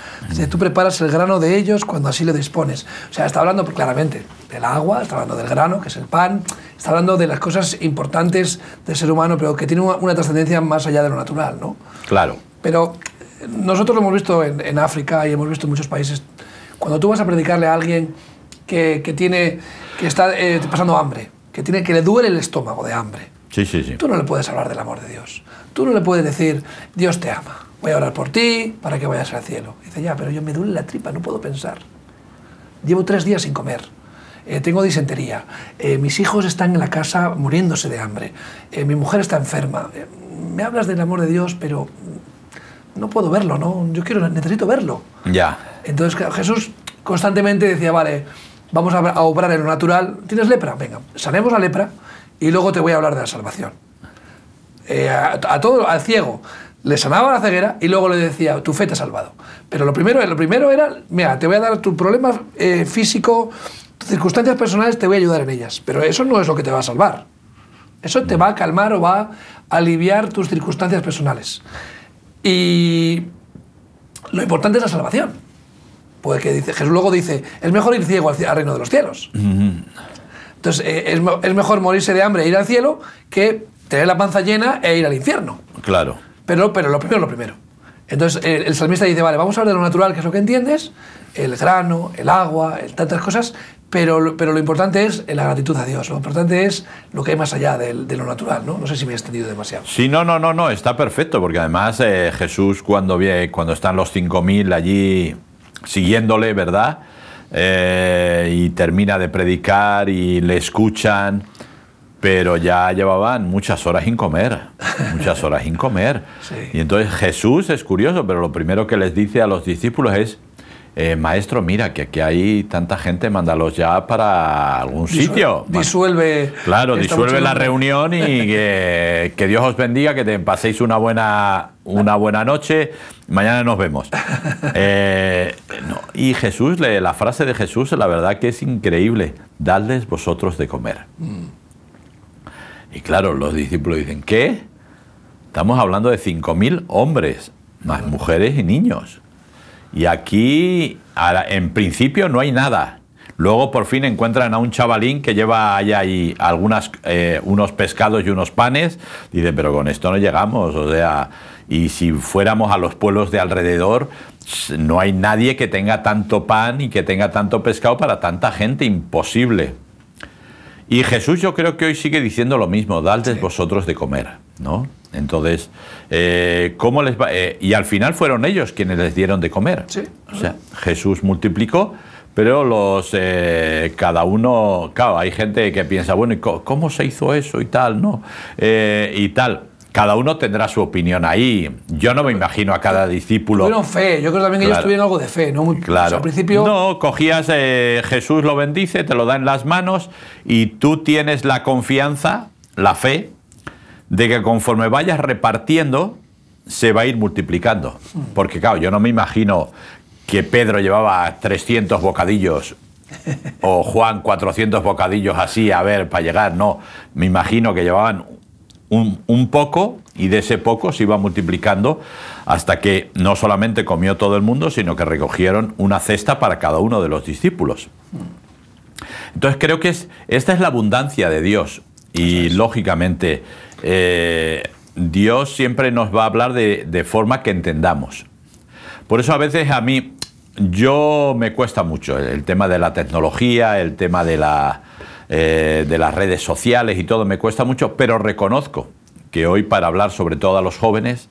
tú preparas el grano de ellos cuando así lo dispones. O sea, está hablando claramente del agua, está hablando del grano, que es el pan, está hablando de las cosas importantes del ser humano, pero que tiene una, trascendencia más allá de lo natural, ¿no? Claro. Pero eh, nosotros lo hemos visto en, África y hemos visto en muchos países. Cuando tú vas a predicarle a alguien que, tiene, que está eh, pasando hambre, que, tiene, que le duele el estómago de hambre, Tú no le puedes hablar del amor de Dios. Tú no le puedes decir, Dios te ama, voy a orar por ti para que vayas al cielo. dice, ya, pero yo me duele la tripa, no puedo pensar. Llevo tres días sin comer. Eh, tengo disentería. Eh, mis hijos están en la casa muriéndose de hambre. Eh, mi mujer está enferma. me hablas del amor de Dios, pero no puedo verlo, ¿no? Yo quiero, necesito verlo. Ya. Entonces Jesús constantemente decía, vale, vamos a obrar en lo natural. ¿Tienes lepra? Venga, sanemos la lepra y luego te voy a hablar de la salvación. Eh, a, todo, al ciego le sanaba la ceguera y luego le decía, tu fe te ha salvado. Pero lo primero, lo primero era, mira, te voy a dar tu problema eh, físico, tus circunstancias personales, te voy a ayudar en ellas. Pero eso no es lo que te va a salvar. Eso te va a calmar o va a aliviar tus circunstancias personales. Y lo importante es la salvación. Porque dice, Jesús luego dice, es mejor ir ciego al, reino de los cielos. Entonces, eh, es, mejor morirse de hambre e ir al cielo que tener la panza llena e ir al infierno. Claro. Pero, pero lo primero lo primero. Entonces el, salmista dice, vale, vamos a hablar de lo natural, que es lo que entiendes, el grano, el agua, tantas cosas, pero, pero lo importante es eh, la gratitud a Dios, lo importante es lo que hay más allá de, lo natural, ¿no? No sé si me he extendido demasiado. Sí, no, no, no, está perfecto, porque además eh, Jesús cuando, cuando están los 5.000 allí siguiéndole, ¿verdad? Eh, y termina de predicar y le escuchan, pero ya llevaban muchas horas sin comer, muchas horas sin comer. Y entonces Jesús es curioso, pero lo primero que les dice a los discípulos es, eh, maestro, mira, que aquí hay tanta gente, mándalos ya para algún sitio. Disuelve. Claro, disuelve la reunión y que, Dios os bendiga, que te paséis una buena, una buena noche. Mañana nos vemos. Eh, y Jesús, la frase de Jesús, la verdad que es increíble. Dadles vosotros de comer. Mm. Y claro, los discípulos dicen, ¿qué? Estamos hablando de 5.000 hombres, más mujeres y niños. Y aquí, en principio, no hay nada. Luego por fin encuentran a un chavalín que lleva ahí, algunas, eh, unos pescados y unos panes. Dicen, pero con esto no llegamos. O sea, y si fuéramos a los pueblos de alrededor, no hay nadie que tenga tanto pan y que tenga tanto pescado para tanta gente. Imposible. Y Jesús yo creo que hoy sigue diciendo lo mismo, dadles vosotros de comer, ¿no? Entonces, eh, ¿cómo les va? Eh, y al final fueron ellos quienes les dieron de comer. O sea, Jesús multiplicó, pero los eh, cada uno, claro, hay gente que piensa, bueno, ¿cómo se hizo eso y tal? No, y tal. Cada uno tendrá su opinión ahí. Yo no me imagino a cada discípulo. Tuvieron fe, yo creo también que ellos tuvieron algo de fe, ¿no? Pues, claro. al principio. No, cogías, Jesús lo bendice, te lo da en las manos y tú tienes la confianza, la fe, de que conforme vayas repartiendo, se va a ir multiplicando. Mm. Porque claro, yo no me imagino que Pedro llevaba 300 bocadillos o Juan 400 bocadillos así, a ver, para llegar. No, me imagino que llevaban un, poco y de ese poco se iba multiplicando hasta que no solamente comió todo el mundo, sino que recogieron una cesta para cada uno de los discípulos. Mm. Entonces creo que es, esta es la abundancia de Dios y lógicamente eh, Dios siempre nos va a hablar de, forma que entendamos. Por eso a veces a mí, yo me cuesta mucho el, tema de la tecnología, el tema de, la, eh, de las redes sociales y todo, me cuesta mucho, pero reconozco que hoy para hablar sobre todo a los jóvenes,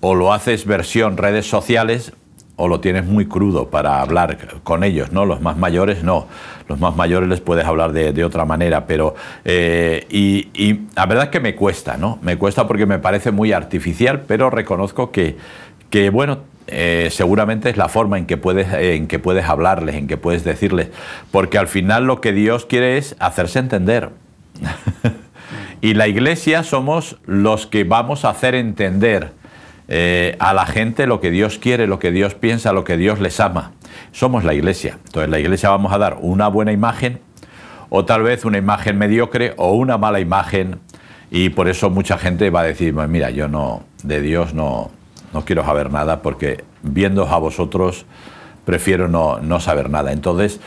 o lo haces versión redes sociales o lo tienes muy crudo para hablar con ellos, ¿no? Los más mayores no, los más mayores les puedes hablar de, otra manera, pero... Eh, y, la verdad es que me cuesta, ¿no? Me cuesta porque me parece muy artificial, pero reconozco que, que bueno, eh, seguramente es la forma en que, puedes, eh, en que puedes hablarles, en que puedes decirles, porque al final lo que Dios quiere es hacerse entender. y la iglesia somos los que vamos a hacer entender eh, a la gente lo que Dios quiere, lo que Dios piensa, lo que Dios les ama. Somos la iglesia. Entonces la iglesia vamos a dar una buena imagen o tal vez una imagen mediocre o una mala imagen y por eso mucha gente va a decir, mira, yo no, de Dios no, no quiero saber nada porque viendo a vosotros prefiero no, no saber nada. Entonces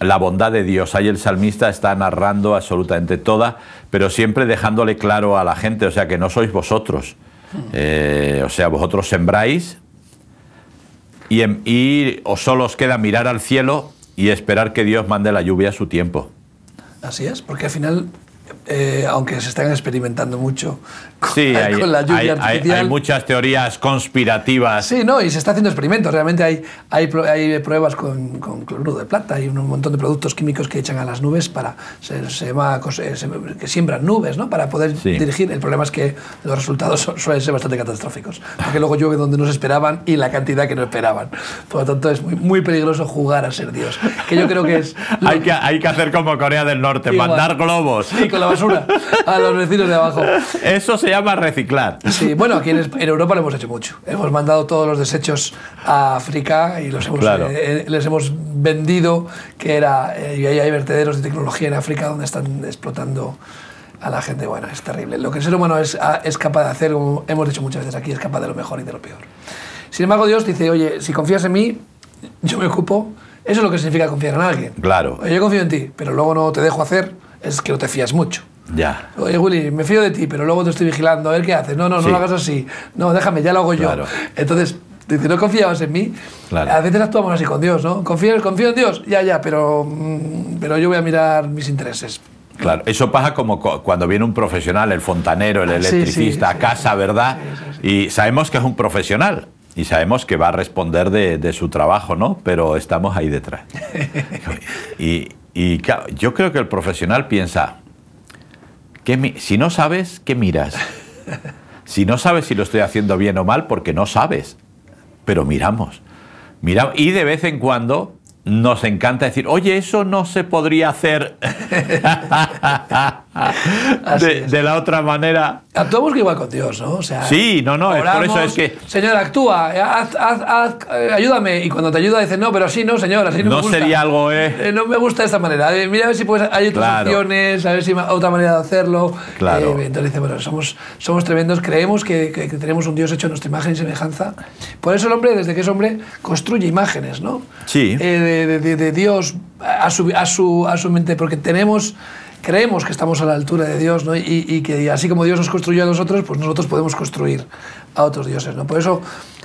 la bondad de Dios. Ahí el salmista está narrando absolutamente toda, pero siempre dejándole claro a la gente, o sea, que no sois vosotros, eh, o sea, vosotros sembráis y, em, y os solo os queda mirar al cielo y esperar que Dios mande la lluvia a su tiempo. Así es, porque al final eh, aunque se están experimentando mucho con, hay, la lluvia hay, artificial. Hay, muchas teorías conspirativas. Sí, no, y se está haciendo experimentos. Realmente hay, hay, pruebas con, con, cloruro de plata y un montón de productos químicos que echan a las nubes para. Se, se eh, que siembran nubes, ¿no? Para poder dirigir. El problema es que los resultados suelen ser bastante catastróficos. Porque luego llueve donde no se esperaban y la cantidad que no esperaban. Por lo tanto, es muy, muy peligroso jugar a ser Dios. Que yo creo que es. hay, que, hay que hacer como Corea del Norte, mandar globos. Sí, la basura a los vecinos de abajo. Eso se llama reciclar. Sí, bueno, aquí en, Europa lo hemos hecho mucho. Hemos mandado todos los desechos a África y los hemos, eh, eh, les hemos vendido, que era, eh, y ahí hay vertederos de tecnología en África donde están explotando a la gente. Bueno, es terrible. Lo que el ser humano es, ah, es capaz de hacer, como hemos dicho muchas veces aquí, es capaz de lo mejor y de lo peor. Sin embargo, Dios dice, oye, si confías en mí, yo me ocupo. Eso es lo que significa confiar en alguien. Claro. Yo confío en ti, pero luego no te dejo hacer es que no te fías mucho. Ya. Oye, Willy, me fío de ti, pero luego te estoy vigilando, a ver qué hace No, no, no lo hagas así. No, déjame, ya lo hago yo. Entonces, no confiabas en mí. A veces actuamos así con Dios, ¿no? Confío, confío en Dios, ya, ya, pero, mm, pero yo voy a mirar mis intereses. Claro, eso pasa como cuando viene un profesional, el fontanero, el ah, electricista, a casa, ¿verdad? Y sabemos que es un profesional, y sabemos que va a responder de, de, su trabajo, ¿no? Pero estamos ahí detrás. Y, y yo creo que el profesional piensa, si no sabes, ¿qué miras? si no sabes si lo estoy haciendo bien o mal, porque no sabes, pero miramos. miramos. Y de vez en cuando nos encanta decir, oye, eso no se podría hacer. de, de, la otra manera. Actuamos igual con Dios, ¿no? O sea, sí, no, no, es por eso es que. Señor, actúa, eh, eh, ayúdame. Y cuando te ayuda, dice, no, pero así no, señor, así no, no me gusta. sería algo, ¿eh? eh no me gusta de esta manera. Mira a ver si puedes, hay otras opciones, a ver si hay otra manera de hacerlo. Claro. entonces dice, bueno, somos, somos tremendos, creemos que, tenemos un Dios hecho en nuestra imagen y semejanza. Por eso el hombre, desde que es hombre, construye imágenes, ¿no? Sí. de, Dios a a, su, a su mente, porque tenemos creemos que estamos a la altura de Dios y, que así como Dios nos construyó a nosotros, pues nosotros podemos construir a otros dioses. ¿no? Por eso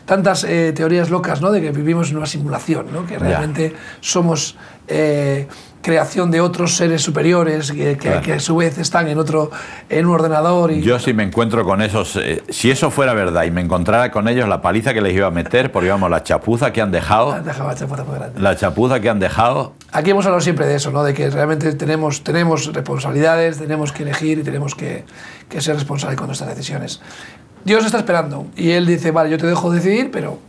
tantas eh, teorías locas ¿no? de que vivimos en una simulación, ¿no? que realmente somos... Eh, creación de otros seres superiores que, a su vez están en otro en un ordenador y... yo si me encuentro con esos eh, si eso fuera verdad y me encontrara con ellos la paliza que les iba a meter porque vamos la chapuza que han dejado la chapuza la chapuza que han dejado aquí hemos hablado siempre de eso no de que realmente tenemos tenemos responsabilidades tenemos que elegir y tenemos que, que ser responsables con nuestras decisiones Dios está esperando y él dice vale yo te dejo decidir pero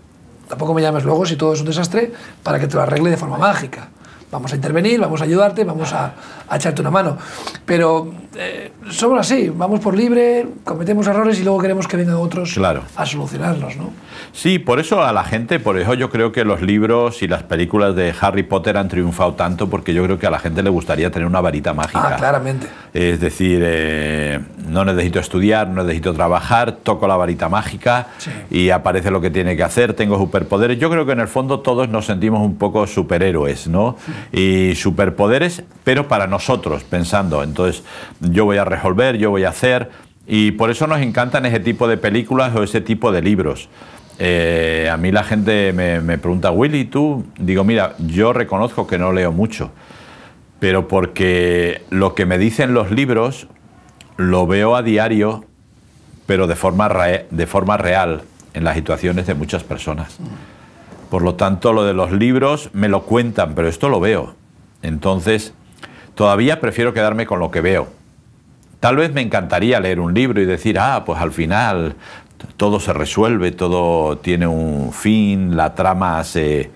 tampoco me llames luego si todo es un desastre para que te lo arregle de forma mágica vamos a intervenir, vamos a ayudarte, vamos a, echarte una mano. Pero eh, somos así, vamos por libre, cometemos errores y luego queremos que vengan otros a solucionarlos, ¿no? Sí, por eso a la gente, por eso yo creo que los libros y las películas de Harry Potter han triunfado tanto, porque yo creo que a la gente le gustaría tener una varita mágica. Ah, claramente. Es decir, eh, no necesito estudiar, no necesito trabajar, toco la varita mágica y aparece lo que tiene que hacer, tengo superpoderes. Yo creo que en el fondo todos nos sentimos un poco superhéroes, ¿no? y superpoderes, pero para nosotros, pensando, entonces yo voy a resolver, yo voy a hacer, y por eso nos encantan ese tipo de películas o ese tipo de libros. Eh, a mí la gente me, me pregunta, Willy, tú, digo, mira, yo reconozco que no leo mucho, pero porque lo que me dicen los libros lo veo a diario, pero de forma, de forma real en las situaciones de muchas personas. Por lo tanto, lo de los libros me lo cuentan, pero esto lo veo. Entonces, todavía prefiero quedarme con lo que veo. Tal vez me encantaría leer un libro y decir, ah, pues al final todo se resuelve, todo tiene un fin, la trama se,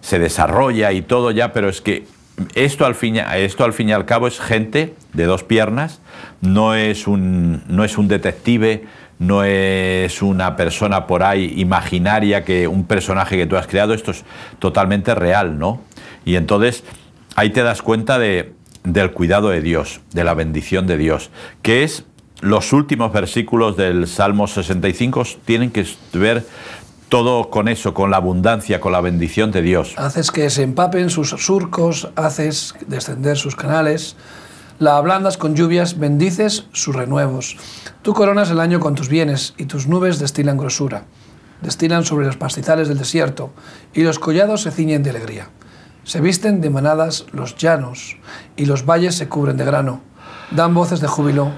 se desarrolla y todo ya, pero es que esto al, fin, esto al, fin, y al cabo es gente de dos piernas, no es un, no es un detective no es una persona por ahí imaginaria, que un personaje que tú has creado, esto es totalmente real, ¿no? Y entonces ahí te das cuenta del cuidado de Dios, de la bendición de Dios, que es los últimos versículos del Salmo 65 tienen que ver todo con eso, con la abundancia, con la bendición de Dios. Haces que se empapen sus surcos, haces descender sus canales, la ablandas con lluvias, bendices sus renuevos. Tú coronas el año con tus bienes, y tus nubes destilan grosura. Destilan sobre los pastizales del desierto, y los collados se ciñen de alegría. Se visten de manadas los llanos, y los valles se cubren de grano. Dan voces de júbilo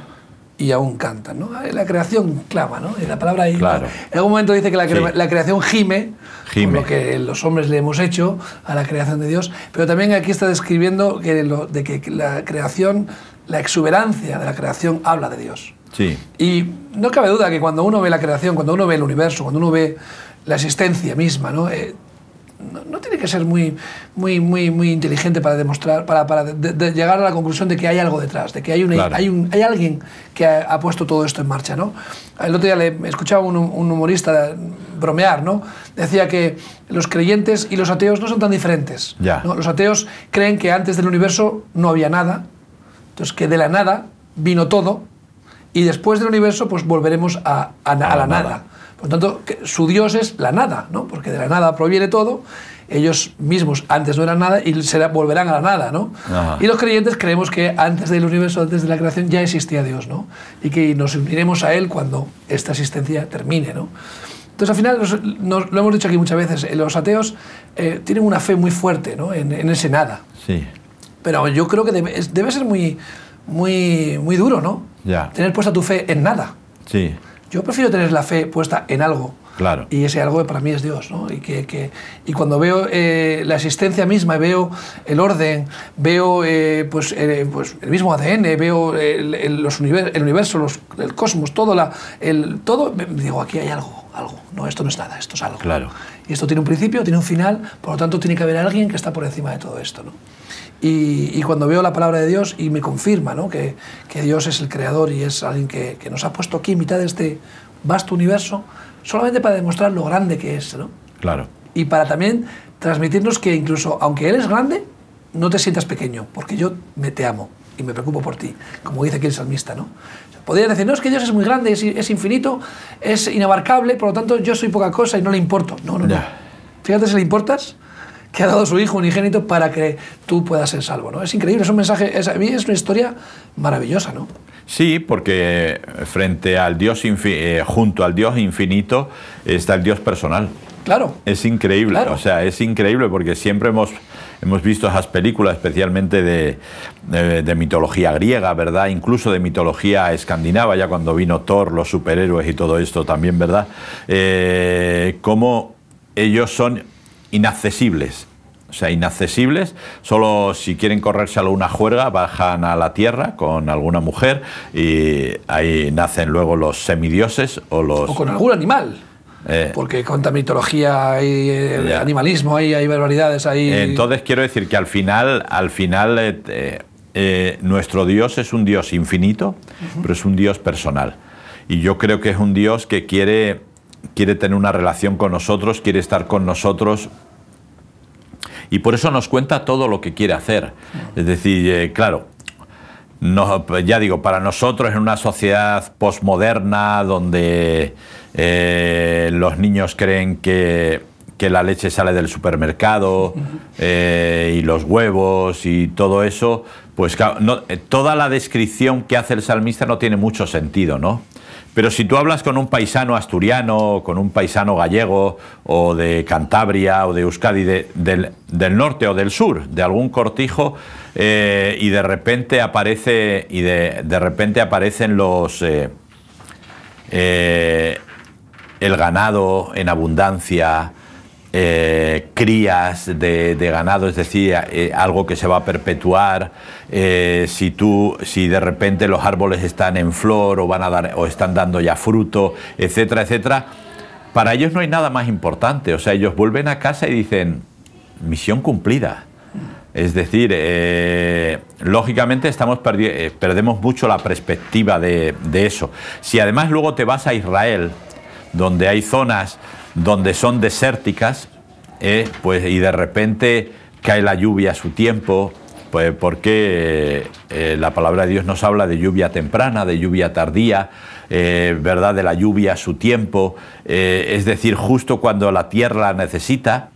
y aún cantan. ¿no? La creación clama, ¿no? la palabra ahí. Claro. En algún momento dice que la, creación gime, gime. lo que los hombres le hemos hecho a la creación de Dios, pero también aquí está describiendo que de que la creación, la exuberancia de la creación habla de Dios. Sí. Y no cabe duda que cuando uno ve la creación, cuando uno ve el universo, cuando uno ve la existencia misma, ¿no? Eh, no, tiene que ser muy, muy, muy, muy inteligente para demostrar, para, llegar a la conclusión de que hay algo detrás, de que hay, hay, alguien que ha, puesto todo esto en marcha. El otro día le escuchaba un, un humorista bromear, ¿no? decía que los creyentes y los ateos no son tan diferentes. Los ateos creen que antes del universo no había nada, entonces que de la nada vino todo y después del universo pues volveremos a, la, nada. Por lo tanto, su Dios es la nada, ¿no? porque de la nada proviene todo. Ellos mismos antes no eran nada y se volverán a la nada. ¿no? Y los creyentes creemos que antes del universo, antes de la creación, ya existía Dios ¿no? y que nos uniremos a Él cuando esta existencia termine. ¿no? Entonces, al final, lo hemos dicho aquí muchas veces, eh, los ateos eh, tienen una fe muy fuerte ¿no? en, ese nada. Sí. Pero yo creo que debe, ser muy, muy, muy duro, ¿no? Ya. Tener puesta tu fe en nada. Sí. Yo prefiero tener la fe puesta en algo. Claro. Y ese algo para mí es Dios. ¿no? Y, que, que, y cuando veo eh, la existencia misma, veo el orden, veo eh, pues, eh, pues, el mismo ADN, veo el, los el universo, los, el cosmos, todo, la, el, todo, digo, aquí hay algo, algo. No, esto no es nada, esto es algo. Claro. Y esto tiene un principio, tiene un final, por lo tanto tiene que haber alguien que está por encima de todo esto. ¿no? Y, cuando veo la palabra de Dios y me confirma que, Dios es el creador y es alguien que, nos ha puesto aquí en mitad de este vasto universo, solamente para demostrar lo grande que es. Claro. Y para también transmitirnos que incluso aunque Él es grande, no te sientas pequeño, porque yo me te amo y me preocupo por ti, como dice aquí el salmista. ¿no? Podría decir, no, es que Dios es muy grande, es, infinito, es inabarcable, por lo tanto yo soy poca cosa y no le importo. No, no, no. Fíjate si le importas, que ha dado su Hijo unigénito para que tú puedas ser salvo. ¿no? Es increíble, es un mensaje, es, a mí es una historia maravillosa. ¿no? Sí, porque frente al Dios eh, junto al Dios infinito está el Dios personal. Claro. Es increíble, o sea, es increíble porque siempre hemos, hemos visto esas películas, especialmente de, de, mitología griega, ¿verdad? Incluso de mitología escandinava, ya cuando vino Thor, los superhéroes y todo esto también, ¿verdad? Eh, cómo ellos son inaccesibles. O sea, inaccesibles, solo si quieren correrse a una juerga bajan a la tierra con alguna mujer y ahí nacen luego los semidioses o los... O con algún animal. Eh. Porque con mitología hay animalismo, hay, hay barbaridades, ahí... Entonces quiero decir que al final, al final eh, eh, nuestro Dios es un Dios infinito, pero es un Dios personal. Y yo creo que es un Dios que quiere quiere tener una relación con nosotros, quiere estar con nosotros. Y por eso nos cuenta todo lo que quiere hacer. Es decir, eh, claro, no, ya digo, para nosotros en una sociedad posmoderna donde eh, los niños creen que, que, la leche sale del supermercado eh, y los huevos y todo eso, pues toda la descripción que hace el salmista no tiene mucho sentido, ¿no? Pero si tú hablas con un paisano asturiano, con un paisano gallego, o de Cantabria, o de Euskadi, del, norte o del sur, de algún cortijo, eh, y de repente aparece. Y de, repente aparecen los. Eh, eh, el ganado en abundancia, eh, crías de, ganado, es decir, eh, algo que se va a perpetuar. Eh, si tú, si de repente los árboles están en flor o van a dar o están dando ya fruto, etcétera, etcétera. Para ellos no hay nada más importante. O sea, ellos vuelven a casa y dicen misión cumplida. Es decir, lógicamente estamos perdemos mucho la perspectiva de, de, eso. Si además luego te vas a Israel, donde hay zonas donde son desérticas, eh, pues, y de repente cae la lluvia a su tiempo, pues porque eh, la palabra de Dios nos habla de lluvia temprana, de lluvia tardía, eh, ¿verdad? De la lluvia a su tiempo, es decir, justo cuando la tierra la necesita,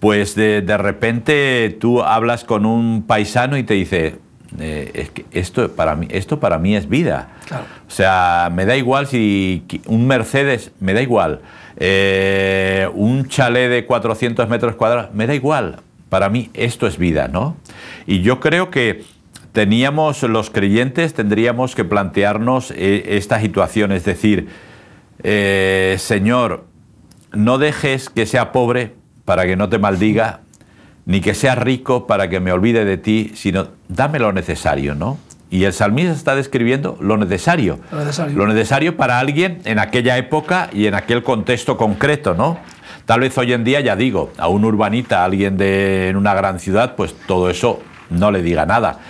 pues de, repente tú hablas con un paisano y te dice, que esto para mí, esto para mí es vida. O sea, me da igual si un Mercedes, me da igual. Eh, un chalet de 400 metros cuadrados, me da igual, para mí esto es vida, ¿no? Y yo creo que teníamos, los creyentes tendríamos que plantearnos eh, esta situación, es decir, eh, Señor, no dejes que sea pobre para que no te maldiga, ni que sea rico para que me olvide de ti, sino dame lo necesario, ¿no? Y el salmista está describiendo lo necesario, lo necesario, para alguien en aquella época y en aquel contexto concreto, ¿no? Tal vez hoy en día, ya digo, a un urbanita, a alguien de, en una gran ciudad, pues todo eso no le diga nada.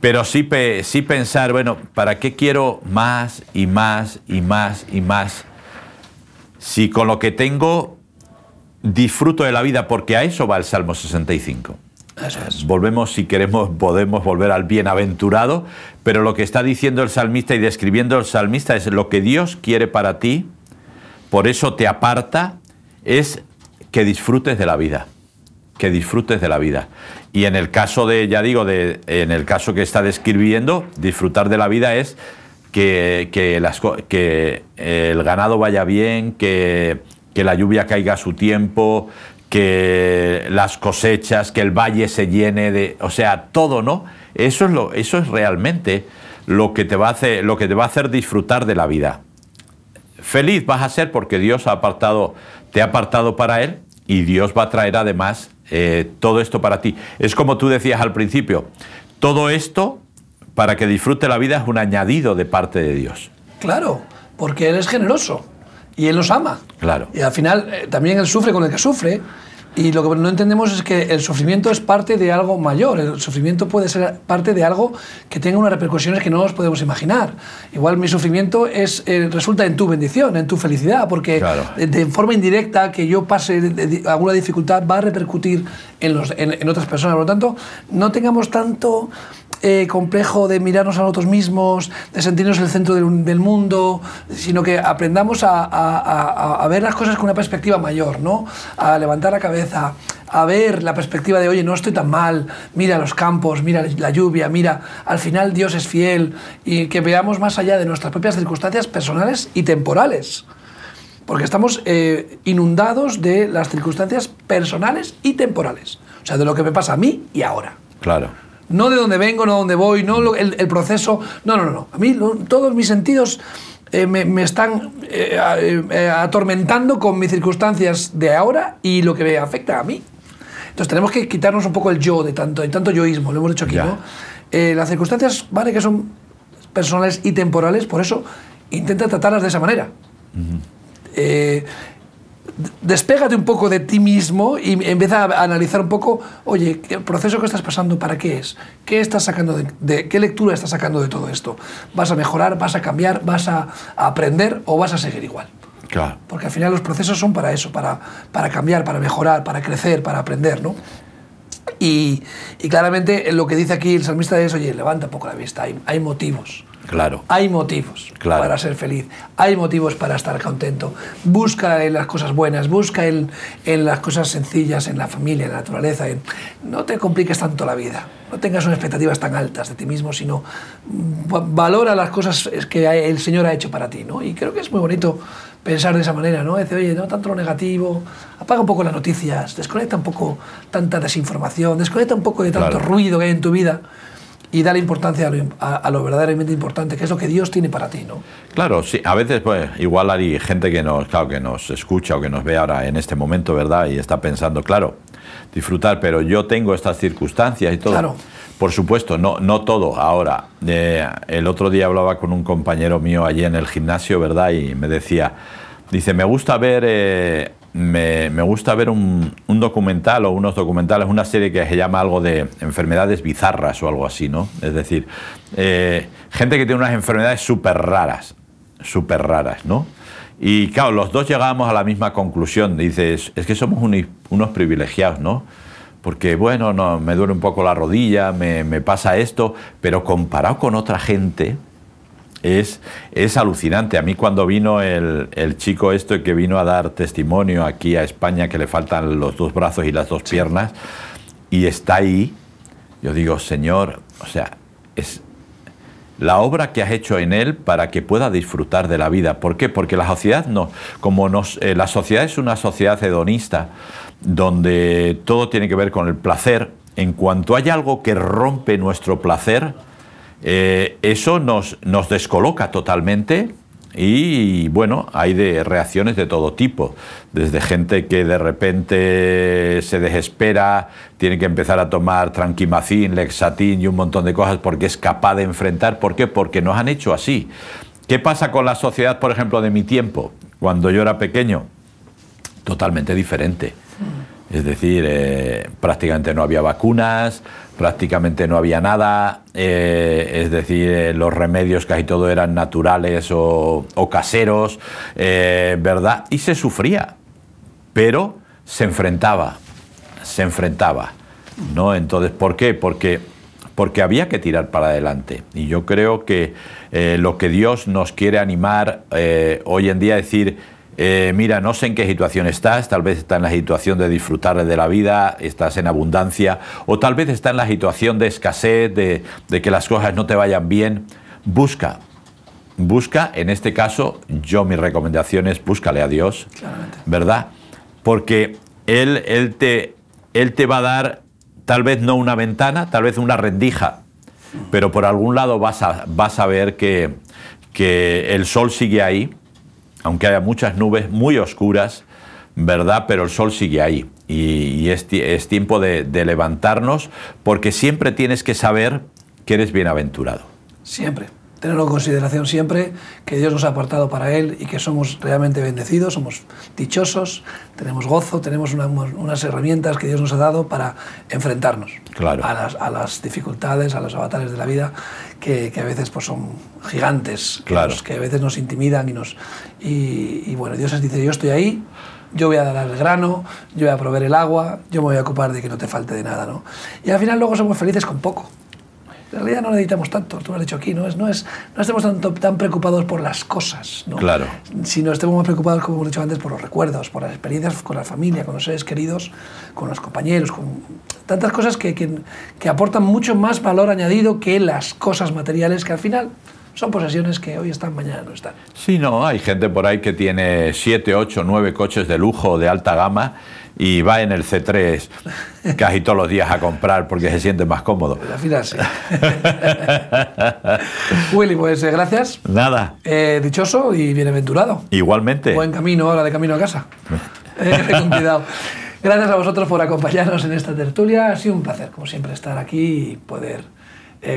Pero sí, sí pensar, bueno, ¿para qué quiero más y más y más y más? Si con lo que tengo disfruto de la vida, porque a eso va el Salmo 65. Eh, volvemos, si queremos, podemos volver al bienaventurado, pero lo que está diciendo el salmista y describiendo el salmista es lo que Dios quiere para ti, por eso te aparta, es que disfrutes de la vida, que disfrutes de la vida. Y en el caso de, ya digo, de, en el caso que está describiendo, disfrutar de la vida es que, que eh, el ganado vaya bien, que, que la lluvia caiga a su tiempo, que las cosechas, que el valle se llene de, o sea, todo, ¿no? Eso es lo, eso es realmente lo que te va a hacer, lo que te va a hacer disfrutar de la vida. Feliz vas a ser porque Dios ha apartado, te ha apartado para él y Dios va a traer además eh, todo esto para ti. Es como tú decías al principio, todo esto para que disfrute la vida es un añadido de parte de Dios. Claro, porque Él es generoso y él los ama. Claro. Y al final eh, también él sufre con el que sufre. Y lo que no entendemos es que el sufrimiento es parte de algo mayor, el sufrimiento puede ser parte de algo que tenga unas repercusiones que no nos podemos imaginar. Igual mi sufrimiento es, eh, resulta en tu bendición, en tu felicidad, porque de, forma indirecta que yo pase alguna dificultad va a repercutir en, los, en otras personas. Por lo tanto, no tengamos tanto eh, complejo de mirarnos a nosotros mismos, de sentirnos el centro del, mundo, sino que aprendamos a, ver las cosas con una perspectiva mayor, ¿no? A levantar la cabeza, a ver la perspectiva de, oye, no estoy tan mal, mira los campos, mira la lluvia, mira, al final Dios es fiel, y que veamos más allá de nuestras propias circunstancias personales y temporales. Porque estamos eh, inundados de las circunstancias personales y temporales. O sea, de lo que me pasa a mí y ahora. Claro. No de dónde vengo, no de dónde voy, no el, proceso. No, no, no, A mí todos mis sentidos eh, me, están eh, eh, atormentando con mis circunstancias de ahora y lo que me afecta a mí. Entonces tenemos que quitarnos un poco el yo de tanto, de tanto yoísmo, lo hemos dicho aquí, ¿no? las circunstancias, vale, que son personales y temporales, por eso intenta tratarlas de esa manera despégate un poco de ti mismo y empieza a analizar un poco, oye, el proceso que estás pasando, ¿para qué es? ¿Qué estás sacando de, qué lectura estás sacando de todo esto? ¿Vas a mejorar, vas a cambiar, vas a, aprender o vas a seguir igual? Claro. Porque al final los procesos son para eso, para, cambiar, para mejorar, para crecer, para aprender, ¿no? Y, claramente lo que dice aquí el salmista es, oye, levanta un poco la vista, hay motivos Claro. Hay motivos para ser feliz, hay motivos para estar contento. Busca en las cosas buenas, busca en, en las cosas sencillas, en la familia, en la naturaleza. no te compliques tanto la vida, no tengas unas expectativas tan altas de ti mismo, sino mm, valora las cosas que el Señor ha hecho para ti. ¿no? Y creo que es muy bonito pensar de esa manera, ¿no? Decir, oye, no tanto lo negativo, apaga un poco las noticias, desconecta un poco tanta desinformación, desconecta un poco de tanto ruido que hay en tu vida y la importancia a lo, verdaderamente importante, que es lo que Dios tiene para ti, ¿no? Claro, sí, a veces pues igual hay gente que nos, claro, que nos escucha o que nos ve ahora en este momento, ¿verdad? Y está pensando, claro, disfrutar, pero yo tengo estas circunstancias y todo. Claro. Por supuesto, no, no todo. Ahora, eh, el otro día hablaba con un compañero mío allí en el gimnasio, ¿verdad? Y me decía, dice, me gusta ver eh, me, gusta ver un, documental o unos documentales, una serie que se llama algo de enfermedades bizarras o algo así, ¿no? Es decir, eh, gente que tiene unas enfermedades súper raras, súper raras, ¿no? Y claro, los dos llegamos a la misma conclusión. Dices, es que somos unos privilegiados, ¿no? Porque, bueno, no, me duele un poco la rodilla, me pasa esto, pero comparado con otra gente, es, alucinante. A mí cuando vino el, el, chico esto que vino a dar testimonio aquí a España, que le faltan los dos brazos y las dos piernas, y está ahí, yo digo, Señor, o sea, es la obra que has hecho en él para que pueda disfrutar de la vida. ¿Por qué? Porque la sociedad no, como nos, eh, la sociedad es una sociedad hedonista, donde todo tiene que ver con el placer, en cuanto hay algo que rompe nuestro placer, eh, eso nos, descoloca totalmente y bueno, hay de reacciones de todo tipo, desde gente que de repente se desespera, tiene que empezar a tomar tranquimacín, lexatín y un montón de cosas porque es capaz de enfrentar. ¿Por qué? Porque nos han hecho así. ¿Qué pasa con la sociedad, por ejemplo, de mi tiempo, cuando yo era pequeño? Totalmente diferente. Es decir, eh, prácticamente no había vacunas, prácticamente no había nada, eh, es decir, eh, los remedios casi todo eran naturales o, o caseros, ¿verdad? Y se sufría, pero se enfrentaba, se enfrentaba, ¿no? Entonces, ¿por qué? Porque, porque había que tirar para adelante. Y yo creo que lo que Dios nos quiere animar hoy en día es decir, eh, mira, no sé en qué situación estás, tal vez estás en la situación de disfrutar de la vida, estás en abundancia, o tal vez estás en la situación de escasez, de, que las cosas no te vayan bien. Busca, busca, en este caso, yo mi recomendación es búscale a Dios, ¿verdad? Porque él, él, te, va a dar tal vez no una ventana, tal vez una rendija, pero por algún lado vas a, vas a ver que, que el sol sigue ahí aunque haya muchas nubes muy oscuras, ¿verdad? Pero el sol sigue ahí y, es, tiempo de, de levantarnos porque siempre tienes que saber que eres bienaventurado. Siempre tenerlo en consideración siempre, que Dios nos ha apartado para Él y que somos realmente bendecidos, somos dichosos, tenemos gozo, tenemos unas herramientas que Dios nos ha dado para enfrentarnos a, las, dificultades, a los avatares de la vida, que, a veces pues, son gigantes, que, a veces nos intimidan y nos... Y, bueno, Dios les dice, yo estoy ahí, yo voy a dar el grano, yo voy a proveer el agua, yo me voy a ocupar de que no te falte de nada, ¿no? Y al final luego somos felices con poco en realidad no necesitamos tanto, tú lo has dicho aquí, no, es, no, es, no estemos tanto, tan preocupados por las cosas, ¿no? Claro. sino estemos más preocupados, como hemos dicho antes, por los recuerdos, por las experiencias con la familia, con los seres queridos, con los compañeros, con tantas cosas que, que, aportan mucho más valor añadido que las cosas materiales que al final son posesiones que hoy están, mañana no están. Sí, no, hay gente por ahí que tiene siete, 8, 9 coches de lujo de alta gama y va en el C3 casi todos los días a comprar porque se siente más cómodo. Al final sí. Willy, pues eh, gracias. Nada. Eh, dichoso y bienaventurado. Igualmente. Buen camino ahora de camino a casa. Eh, gracias a vosotros por acompañarnos en esta tertulia. Ha sido un placer, como siempre, estar aquí y poder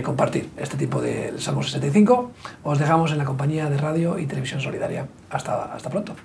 compartir este tipo de Salmo 65. Os dejamos en la compañía de Radio y Televisión Solidaria. Hasta, hasta pronto.